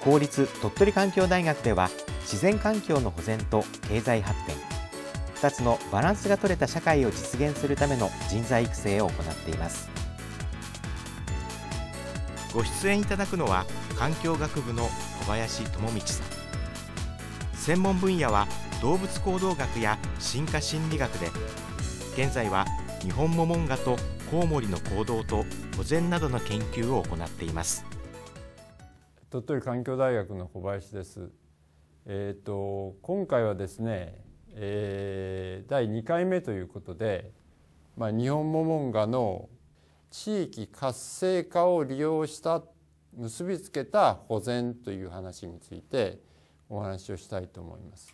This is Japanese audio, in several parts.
公立鳥取環境大学では自然環境の保全と経済発展2つのバランスが取れた社会を実現するための人材育成を行っていますご出演いただくのは環境学部の小林智道さん専門分野は動物行動学や進化心理学で現在は日本モモンガとコウモリの行動と保全などの研究を行っています鳥取環境大学の小林です。えっ、ー、と今回はですね、えー、第2回目ということで、まあ、日本モモンガの地域活性化を利用した結びつけた保全という話についてお話をしたいと思います。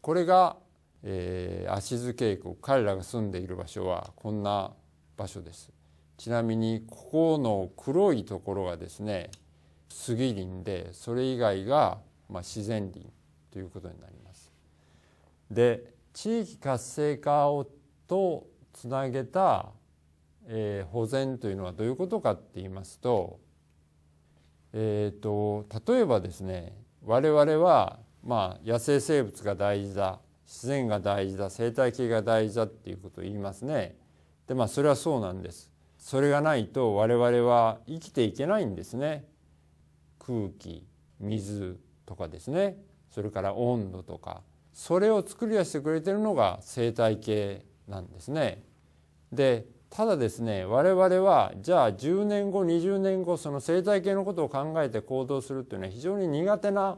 これが、えー、足津渓谷彼らが住んでいる場所はこんな場所です。ちなみにここの黒いところがですね杉林でそれ以外がまあ自然林ということになります。で地域活性化をとつなげた、えー、保全というのはどういうことかって言いますと,、えーと、と例えばですね我々は、まあ、野生生物が大事だ自然が大事だ生態系が大事だっていうことを言いますね。でまあそれはそうなんです。それがないと我々は生きていけないんですね。空気水とかですねそれから温度とかそれを作り出してくれてるのが生態系なんですね。でただですね我々はじゃあ10年後20年後その生態系のことを考えて行動するっていうのは非常に苦手な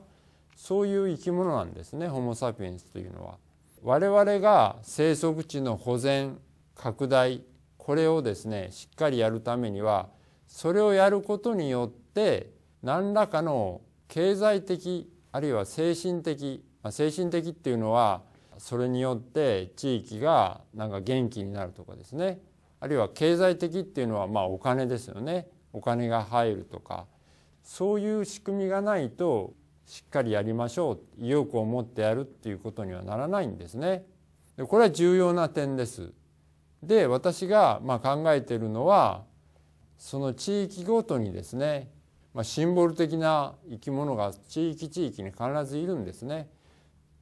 そういう生き物なんですねホモ・サピエンスというのは。我々が生息地の保全拡大これをですねしっかりやるためにはそれをやることによって何らかの経済的あるいは精神的、まあ、精神的っていうのはそれによって地域がなんか元気になるとかですねあるいは経済的っていうのはまあお金ですよねお金が入るとかそういう仕組みがないとしっかりやりましょう意欲を持ってやるっていうことにはならないんですね。でこれは重要な点です。で私がま考えているのはその地域ごとにですねまあ、シンボル的な生き物が地域地域に必ずいるんですね。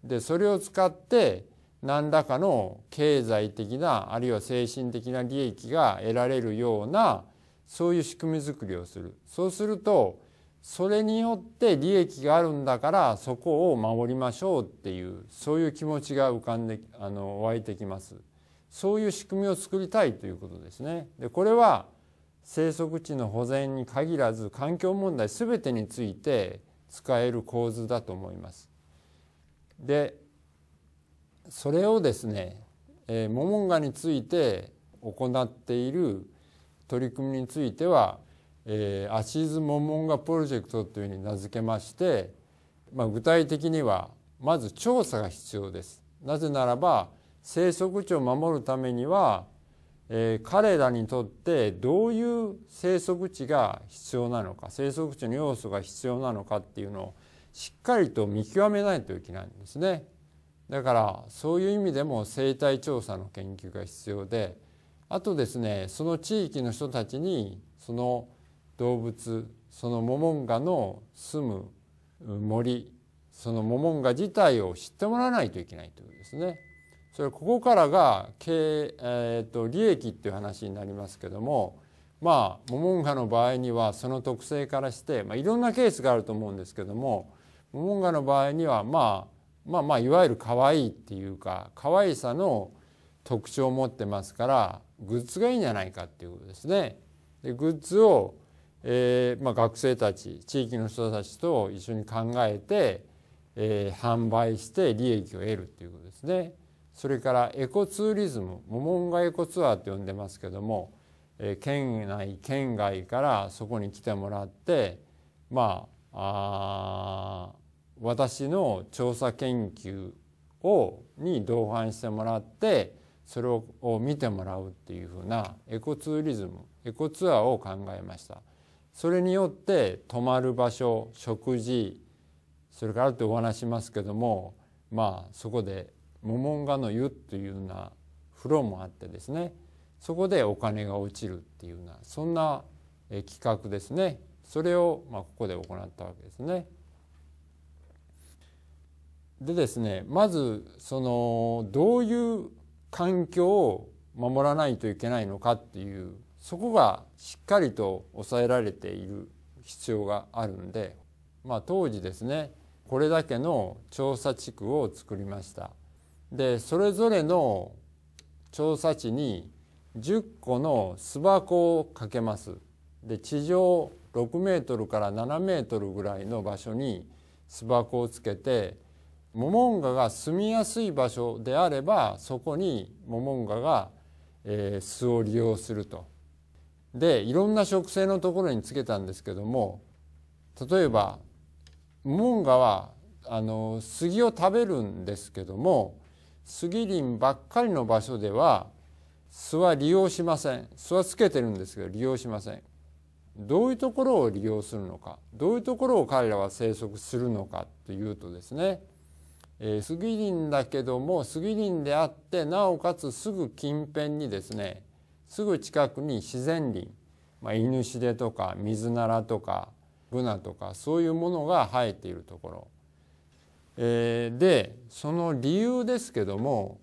でそれを使って何らかの経済的なあるいは精神的な利益が得られるようなそういう仕組み作りをするそうするとそれによって利益があるんだからそこを守りましょうっていうそういう気持ちが浮かんであの湧いてきますそういう仕組みを作りたいということですねでこれは生息地の保全に限らず環境問題全てについて使える構図だと思います。でそれをですね、えー、モモンガについて行っている取り組みについては、えー、アシーズ・モモンガプロジェクトというふうに名付けまして、まあ、具体的にはまず調査が必要です。なぜならば生息地を守るためにはえ彼らにとってどういう生息地が必要なのか生息地の要素が必要なのかっていうのをしっかりと見極めないといけないんですね。だからそういう意味でも生態調査の研究が必要であとですねその地域の人たちにその動物そのモモンガの住む森そのモモンガ自体を知ってもらわないといけないということですね。それここからが経えーと、と利益っていう話になりますけどもまあモモンガの場合にはその特性からして、まあ、いろんなケースがあると思うんですけどもモモンガの場合には、まあ、まあまあいわゆる可愛いっていうか可愛さの特徴を持ってますからグッズがいいんじゃないかっていうことですね。でグッズを、えーまあ、学生たち地域の人たちと一緒に考えて、えー、販売して利益を得るっていうことですね。それからエコツーリズムモモンガエコツアーって呼んでますけども、え県内県外からそこに来てもらってまあ私の調査研究をに同伴してもらってそれを見てもらうっていうふうなエコツーリズムエコツアーを考えましたそれによって泊まる場所食事それからってお話しますけどもまあそこでモンガの湯というような風呂もあってですねそこでお金が落ちるっていうようなそんな企画ですねそれをまここで行ったわけですね。でですねまずそのどういう環境を守らないといけないのかっていうそこがしっかりと抑えられている必要があるんで、まあ、当時ですねこれだけの調査地区を作りました。でそれぞれの調査地に10個の巣箱をかけますで地上6メートルから7メートルぐらいの場所に巣箱をつけてモモンガが住みやすい場所であればそこにモモンガが、えー、巣を利用すると。でいろんな植生のところにつけたんですけども例えばモモンガはあの杉を食べるんですけども杉林ばっかりの場所では巣は利用しません巣はつけてるんですけど利用しませんどういうところを利用するのかどういうところを彼らは生息するのかというとですね、えー、杉林だけども杉林であってなおかつすぐ近辺にですねすぐ近くに自然林、まあ、犬ヌシデとかミズナラとかブナとかそういうものが生えているところえー、でその理由ですけども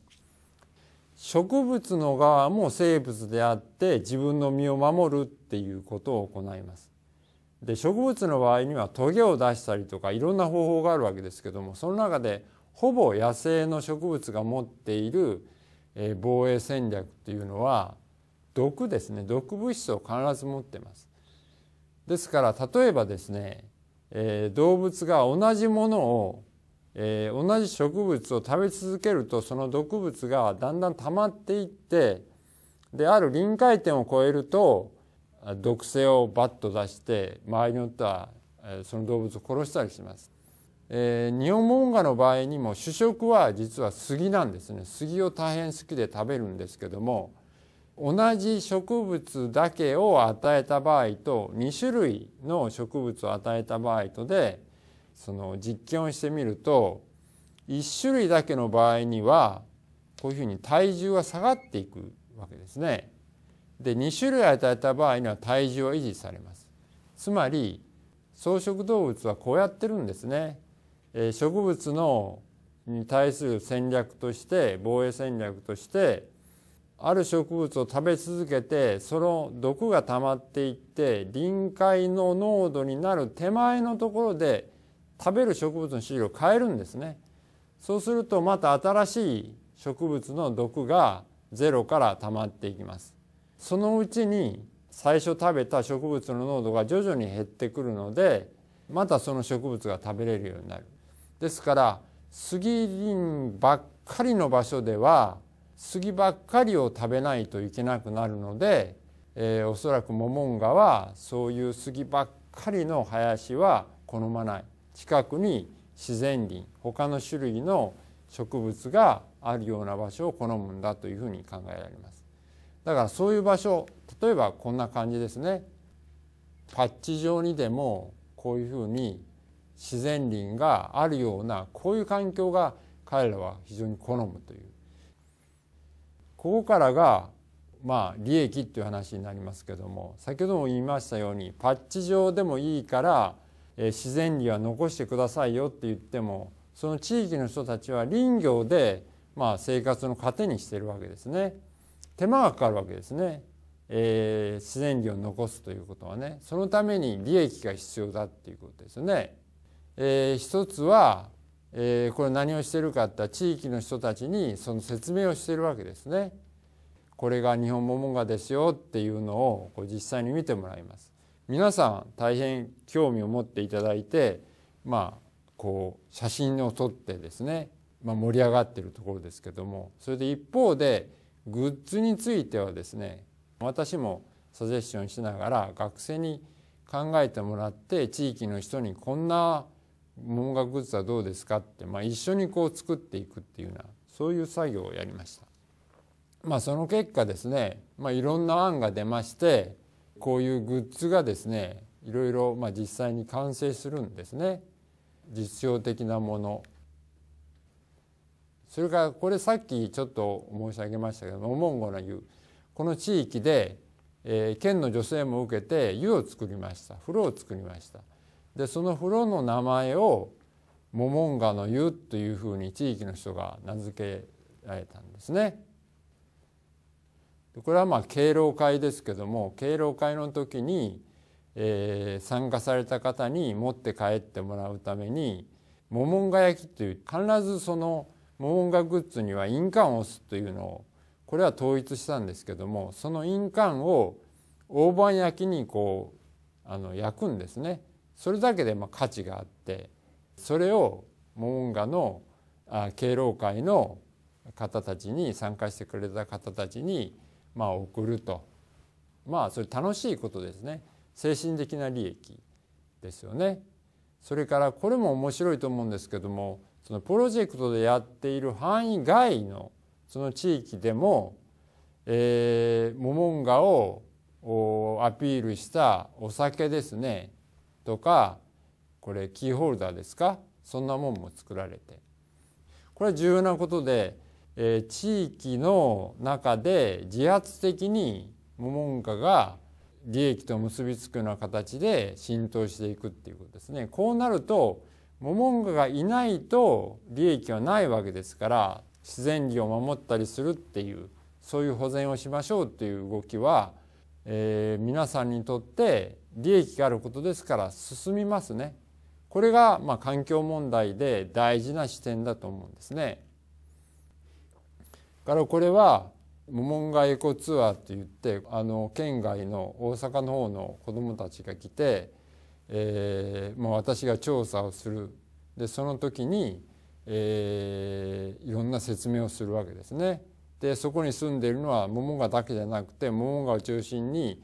植物の側も生物であって自分の身を守るっていうことを行います。で植物の場合にはトゲを出したりとかいろんな方法があるわけですけどもその中でほぼ野生の植物が持っている防衛戦略っていうのは毒ですね毒物質を必ず持ってます。ですから例えばですね、えー、動物が同じものをえー、同じ植物を食べ続けるとその毒物がだんだん溜まっていってである臨界点を超えると毒性をバッと出して周りによってはその動物を殺したりします。えー、ニオモンガの場合にも主食は実は杉なんですね杉を大変好きで食べるんですけども同じ植物だけを与えた場合と2種類の植物を与えた場合とでその実験をしてみると1種類だけの場合にはこういうふうに体重は下がっていくわけですね。で2種類与えた場合には体重は維持されます。つまり草食動物はこうやってるんですね。え植物のに対する戦略として防衛戦略としてある植物を食べ続けてその毒が溜まっていって臨界の濃度になる手前のところで食べる植物の種類を変えるんですねそうするとまた新しい植物の毒がゼロから溜まっていきますそのうちに最初食べた植物の濃度が徐々に減ってくるのでまたその植物が食べれるようになるですから杉林ばっかりの場所では杉ばっかりを食べないといけなくなるので、えー、おそらくモモンガはそういう杉ばっかりの林は好まない近くに自然林他の種類の植物があるような場所を好むんだというふうに考えられますだからそういう場所例えばこんな感じですねパッチ状にでもこういうふうに自然林があるようなこういう環境が彼らは非常に好むというここからがまあ利益っていう話になりますけども先ほども言いましたようにパッチ状でもいいから自然には残してくださいよって言ってもその地域の人たちは林業でまあ生活の糧にしてるわけですね手間がかかるわけですね、えー、自然林を残すということはねそのために利益が必要だっていうことですね、えー、一つは、えー、これ何をしてるかって地域の人たちにその説明をしてるわけですねこれが日本モモンガですよっていうのをこう実際に見てもらいます皆さん大変興味を持っていただいてまあこう写真を撮ってですね、まあ、盛り上がってるところですけどもそれで一方でグッズについてはですね私もサジェッションしながら学生に考えてもらって地域の人にこんな文学グッズはどうですかって、まあ、一緒にこう作っていくっていうようなそういう作業をやりました。まあ、その結果ですね、まあ、いろんな案が出ましてこういうグッズがですねいろいろまあ実際に完成するんですね実用的なものそれからこれさっきちょっと申し上げましたけどもモンゴの湯この地域で、えー、県の女性も受けて湯を作りました風呂を作りましたでその風呂の名前をモモンガの湯というふうに地域の人が名付けられたんですね。これはまあ敬老会ですけども敬老会の時に、えー、参加された方に持って帰ってもらうためにモモンガ焼きという必ずそのモモンガグッズには印鑑を押すというのをこれは統一したんですけどもその印鑑を大判焼きにこうあの焼くんですねそれだけでまあ価値があってそれをモモンガのあ敬老会の方たちに参加してくれた方たちにまあ、送るとまあそれ楽しいことですね精神的な利益ですよね。それからこれも面白いと思うんですけどもそのプロジェクトでやっている範囲外のその地域でも、えー、モモンガをアピールしたお酒ですねとかこれキーホルダーですかそんなもんも作られてこれは重要なことでえー、地域の中で自発的に無文化が利益と結びつくような形で浸透していくっていうことですね。こうなると無ン化がいないと利益はないわけですから自然利を守ったりするっていうそういう保全をしましょうっていう動きは、えー、皆さんにとって利益があることですから進みますね。これがま環境問題で大事な視点だと思うんですね。からこれは無ンガエコツアーって言ってあの県外の大阪の方の子どもたちが来て、えーまあ、私が調査をするでその時に、えー、いろんな説明をするわけですね。でそこに住んでいるのは桃がだけじゃなくてモモンガを中心に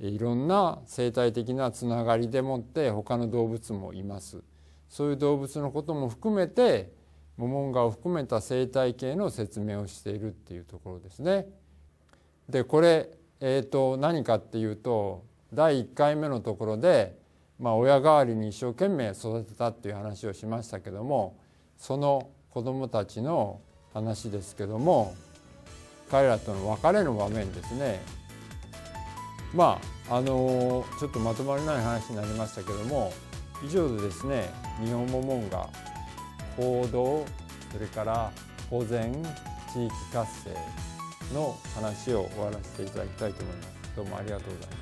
いろんな生態的なつながりでもって他の動物もいます。そういう動物のことも含めてモモンガを含めた生態系の説明をしているっていうところですね。でこれ、えーと、何かっていうと第1回目のところで、まあ、親代わりに一生懸命育てたっていう話をしましたけどもその子どもたちの話ですけども彼らとの別れの場面ですねまああのー、ちょっとまとまりない話になりましたけども以上でですね日本モモンガ行動それから保全地域活性の話を終わらせていただきたいと思いますどうもありがとうございます